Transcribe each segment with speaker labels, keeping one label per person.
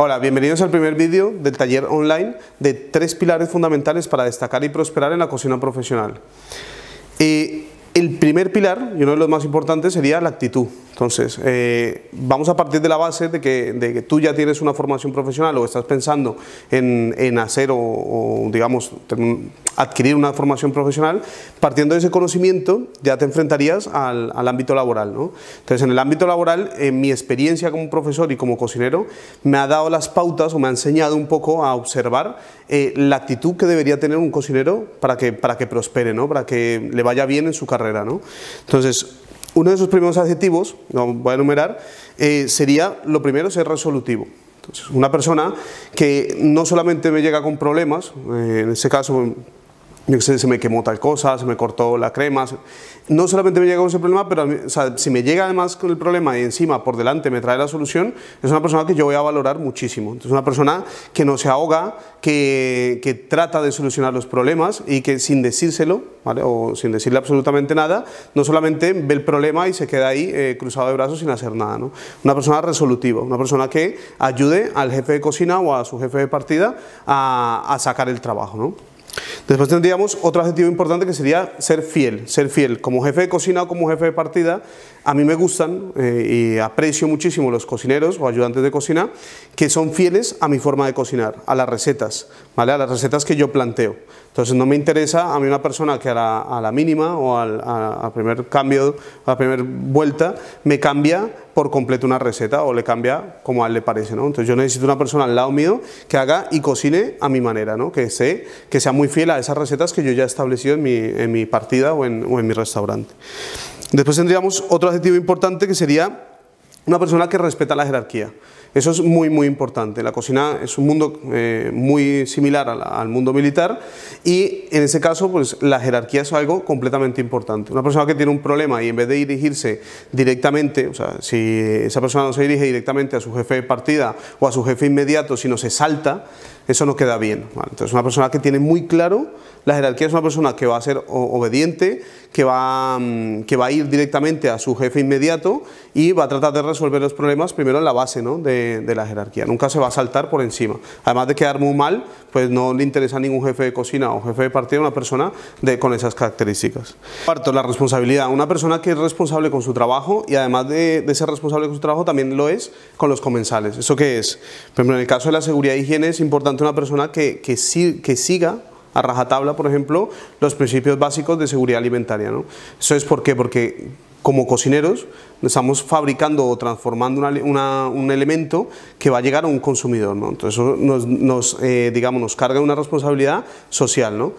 Speaker 1: Hola, bienvenidos al primer vídeo del taller online de tres pilares fundamentales para destacar y prosperar en la cocina profesional. el primer pilar, y uno de los más importantes, sería la actitud. Entonces, eh, vamos a partir de la base de que, tú ya tienes una formación profesional o estás pensando en, hacer o, digamos, adquirir una formación profesional, partiendo de ese conocimiento ya te enfrentarías al, ámbito laboral. ¿no? Entonces, en el ámbito laboral, en mi experiencia como profesor y como cocinero me ha dado las pautas o me ha enseñado un poco a observar eh, la actitud que debería tener un cocinero para que, para que prospere, ¿no? para que le vaya bien en su carrera. ¿no? Entonces, uno de sus primeros adjetivos, lo voy a enumerar, eh, sería, lo primero, ser resolutivo. Entonces, una persona que no solamente me llega con problemas, eh, en este caso yo se me quemó tal cosa, se me cortó la crema. No solamente me llega con ese problema, pero si me llega además con el problema y encima por delante me trae la solución, es una persona que yo voy a valorar muchísimo. Es una persona que no se ahoga, que, trata de solucionar los problemas y que sin decírselo, ¿vale? o sin decirle absolutamente nada, no solamente ve el problema y se queda ahí eh, cruzado de brazos sin hacer nada. ¿no? Una persona resolutiva, una persona que ayude al jefe de cocina o a su jefe de partida a, a sacar el trabajo. ¿no? Después tendríamos otro adjetivo importante que sería ser fiel. Ser fiel como jefe de cocina o como jefe de partida. A mí me gustan eh, y aprecio muchísimo los cocineros o ayudantes de cocina que son fieles a mi forma de cocinar, a las recetas, ¿vale? a las recetas que yo planteo. Entonces no me interesa a mí una persona que a la, mínima o al primer cambio, a la primera vuelta, me cambia por completo una receta o le cambia como a él le parece. Entonces yo necesito una persona al lado mío que haga y cocine a mi manera, ¿no? que, que sea muy fiel a esas recetas que yo ya he establecido en mi, partida o en, o en mi restaurante. Después tendríamos otro adjetivo importante que sería una persona que respeta la jerarquía. Eso es muy, muy importante. La cocina es un mundo eh, muy similar al mundo militar y en ese caso, pues la jerarquía es algo completamente importante. Una persona que tiene un problema y en vez de dirigirse directamente, o sea, si esa persona no se dirige directamente a su jefe de partida o a su jefe inmediato, sino se salta, eso no queda bien. Entonces, una persona que tiene muy claro la jerarquía es una persona que va a ser obediente, que va, mm, que va a ir directamente a su jefe inmediato y va a tratar de resolver resolver los problemas primero en la base ¿no? de, la jerarquía, nunca se va a saltar por encima. Además de quedar muy mal, pues no le interesa a ningún jefe de cocina o jefe de partido una persona de, con esas características. Cuarto, la responsabilidad. Una persona que es responsable con su trabajo y además de, ser responsable con su trabajo también lo es con los comensales. ¿Eso qué es? pero en el caso de la seguridad e higiene es importante una persona que, que, que siga a rajatabla, por ejemplo, los principios básicos de seguridad alimentaria. ¿no? Eso es por qué, porque como cocineros estamos fabricando o transformando un elemento que va a llegar a un consumidor. ¿no? Entonces eso nos, eh, digamos, nos carga una responsabilidad social ¿no?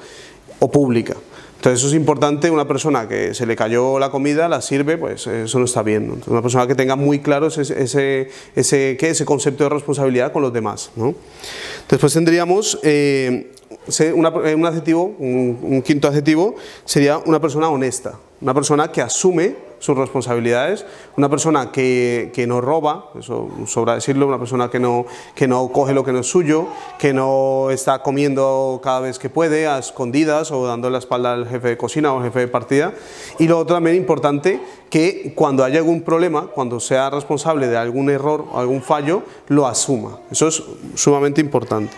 Speaker 1: o pública. Entonces eso es importante, una persona que se le cayó la comida, la sirve, pues eso no está bien. una persona que tenga muy claro ese, ese, ese, ¿qué? ese concepto de responsabilidad con los demás. ¿no? Después tendríamos eh, eh, un adjetivo, un quinto adjetivo, sería una persona honesta, una persona que asume sus responsabilidades. Una persona que, no roba, eso sobra decirlo, una persona que no, que no coge lo que no es suyo, que no está comiendo cada vez que puede a escondidas o dando la espalda al jefe de cocina o al jefe de partida. Y lo otro también importante, que cuando haya algún problema, cuando sea responsable de algún error o algún fallo, lo asuma. Eso es sumamente importante.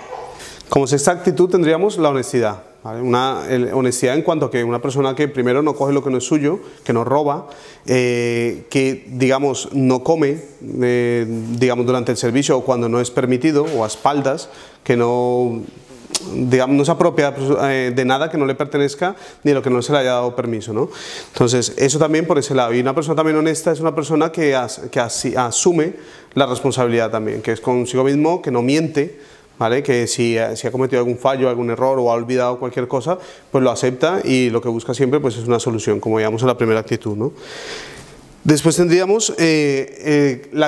Speaker 1: Como sexta actitud tendríamos la honestidad. Una honestidad en cuanto a que una persona que primero no coge lo que no es suyo, que no roba, eh, que digamos no come, eh, digamos durante el servicio o cuando no es permitido o a espaldas, que no digamos, se pues, eh, de nada que no le pertenezca ni lo que no se le haya dado permiso, Entonces, eso también por ese lado. Y una persona también honesta es una persona que, asume la responsabilidad también, que es consigo mismo, que no miente, que eh, si, ha cometido algún fallo, algún error o ha olvidado cualquier cosa, pues lo acepta y lo que busca siempre pues es una solución, como veíamos en la primera actitud, ¿no? Después tendríamos eh, eh,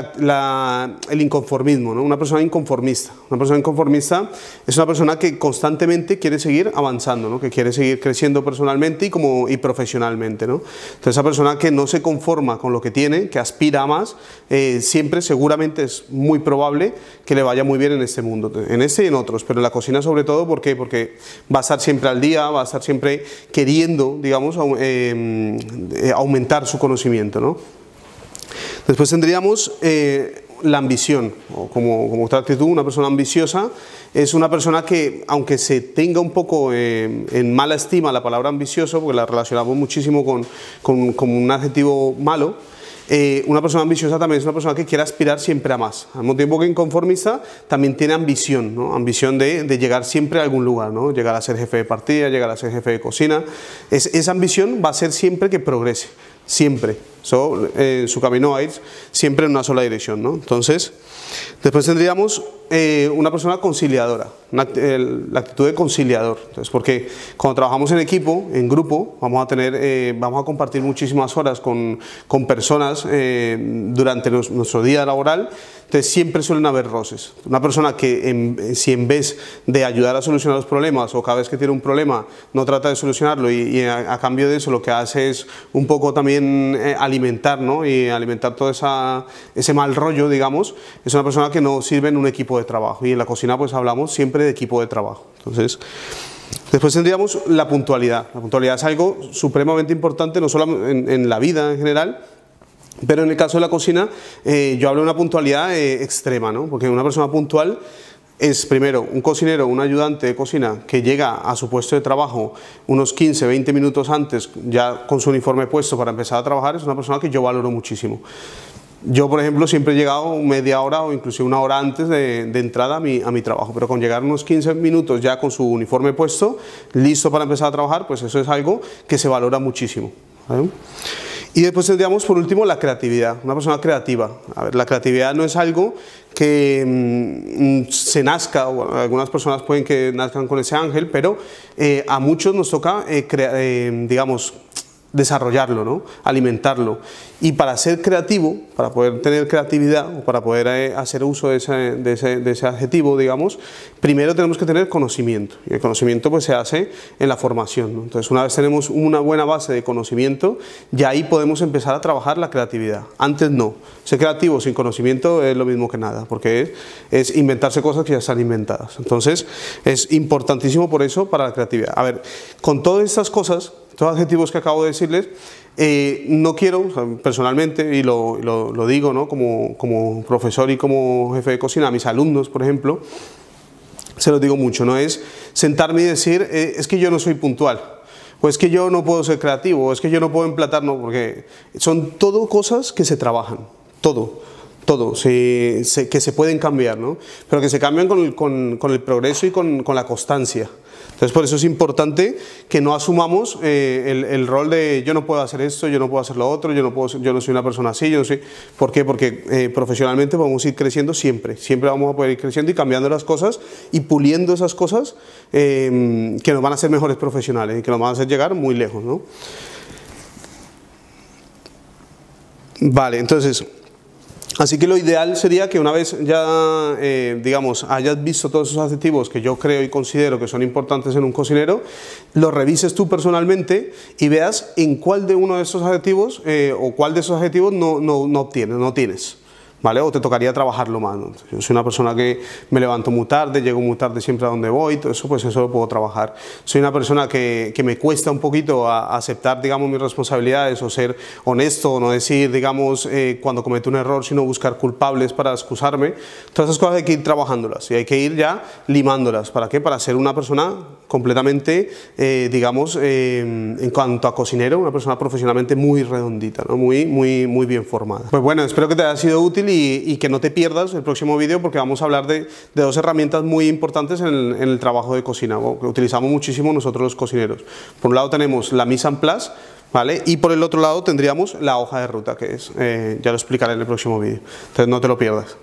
Speaker 1: el inconformismo, ¿no? una persona inconformista. Una persona inconformista es una persona que constantemente quiere seguir avanzando, ¿no? que quiere seguir creciendo personalmente y, como, y profesionalmente. ¿no? Entonces, esa persona que no se conforma con lo que tiene, que aspira a más, eh, siempre seguramente es muy probable que le vaya muy bien en este mundo, en este y en otros, pero en la cocina sobre todo, ¿por qué? Porque va a estar siempre al día, va a estar siempre queriendo, digamos, em, aumentar su conocimiento. ¿no? Después tendríamos eh, la ambición, o como, como otra actitud, una persona ambiciosa es una persona que, aunque se tenga un poco eh, en mala estima la palabra ambicioso, porque la relacionamos muchísimo con, un adjetivo malo, eh, una persona ambiciosa también es una persona que quiere aspirar siempre a más. Al mismo tiempo que inconformista, también tiene ambición, ambición de, llegar siempre a algún lugar, ¿no? llegar a ser jefe de partida, llegar a ser jefe de cocina. esa ambición va a ser siempre que progrese siempre. So, en eh, su camino a ir siempre en una sola dirección. ¿no? Entonces, después tendríamos eh, una persona conciliadora, la actitud de conciliador. Entonces, porque cuando trabajamos en equipo, en grupo, vamos a tener, eh, vamos a compartir muchísimas horas con, con personas eh, durante nuestro día laboral. Entonces, siempre suelen haber roces. Una persona que, si en vez de ayudar a solucionar los problemas o cada vez que tiene un problema no trata de solucionarlo y, a, cambio de eso lo que hace es un poco también alimentar, ¿no? Y alimentar todo esa, ese mal rollo, digamos, es una persona que no sirve en un equipo de trabajo. Y en la cocina pues hablamos siempre de equipo de trabajo. Entonces, después tendríamos la puntualidad. La puntualidad es algo supremamente importante, no solo en, la vida en general, pero en el caso de la cocina eh, yo hablo de una puntualidad eh, extrema, ¿no? porque una persona puntual es primero un cocinero, un ayudante de cocina que llega a su puesto de trabajo unos 15, 20 minutos antes, ya con su uniforme puesto para empezar a trabajar, es una persona que yo valoro muchísimo. Yo, por ejemplo, siempre he llegado media hora o inclusive una hora antes de, entrar entrada a mi, trabajo, pero con llegar unos 15 minutos ya con su uniforme puesto, listo para empezar a trabajar, pues eso es algo que se valora muchísimo. Y después tendríamos por último la creatividad, una persona creativa. A ver, la creatividad no es algo que mm, mm, se nazca, o algunas personas pueden que nazcan con ese ángel, pero eh, a muchos nos toca, eh, eh, digamos, desarrollarlo, ¿no? alimentarlo. Y para ser creativo, para poder tener creatividad o para poder eh, hacer uso de ese, adjetivo, digamos, primero tenemos que tener conocimiento. Y el conocimiento pues, se hace en la formación. Entonces, una vez tenemos una buena base de conocimiento, ya ahí podemos empezar a trabajar la creatividad. Antes no. Ser creativo sin conocimiento es lo mismo que nada, porque es, es inventarse cosas que ya están inventadas. Entonces, es importantísimo por eso para la creatividad. A ver, con todas estas cosas los adjetivos que acabo de decirles, eh, no quiero, personalmente, y lo, digo ¿no? como, como, profesor y como jefe de cocina, a mis alumnos, por ejemplo, se los digo mucho, no es sentarme y decir, eh, es que yo no soy puntual, o es que yo no puedo ser creativo, o es que yo no puedo emplatar, no, porque son todo cosas que se trabajan, todo todo, que se pueden cambiar, ¿no? pero que se cambian con el, progreso y con, la constancia. Entonces por eso es importante que no asumamos eh, el, rol de yo no puedo hacer esto, yo no puedo hacer lo otro, yo no, soy una persona así, yo no soy... ¿Por qué? Porque eh, profesionalmente vamos a ir creciendo siempre, siempre vamos a poder ir creciendo y cambiando las cosas y puliendo esas cosas em, que nos van a hacer mejores profesionales y que nos van a hacer llegar muy lejos. ¿no? Vale, entonces... Así que lo ideal sería que una vez ya, eh, digamos, hayas visto todos esos adjetivos que yo creo y considero que son importantes en un cocinero, los revises tú personalmente y veas en cuál de uno de esos adjetivos eh, o cuál de esos adjetivos no, no, no obtienes, no tienes. ¿vale? O te tocaría trabajarlo más. Yo soy una persona que me levanto muy tarde, llego muy tarde siempre a donde voy, todo eso, pues eso lo puedo trabajar. Soy una persona que, que me cuesta un poquito a, aceptar, digamos, mis responsabilidades o ser honesto, o no decir, digamos, eh, cuando cometo un error, sino buscar culpables para excusarme. Todas esas cosas hay que ir trabajándolas y hay que ir ya limándolas. ¿Para qué? Para ser una persona completamente, eh, digamos, eh, en cuanto a cocinero, una persona profesionalmente muy redondita, ¿no? muy, muy, muy bien formada. Pues bueno, espero que te haya sido útil y, que no te pierdas el próximo vídeo porque vamos a hablar de, dos herramientas muy importantes en el, trabajo de cocina, que utilizamos muchísimo nosotros los cocineros. Por un lado tenemos la Mise en Place, ¿vale? Y por el otro lado tendríamos la hoja de ruta, que es, eh, ya lo explicaré en el próximo vídeo. Entonces no te lo pierdas.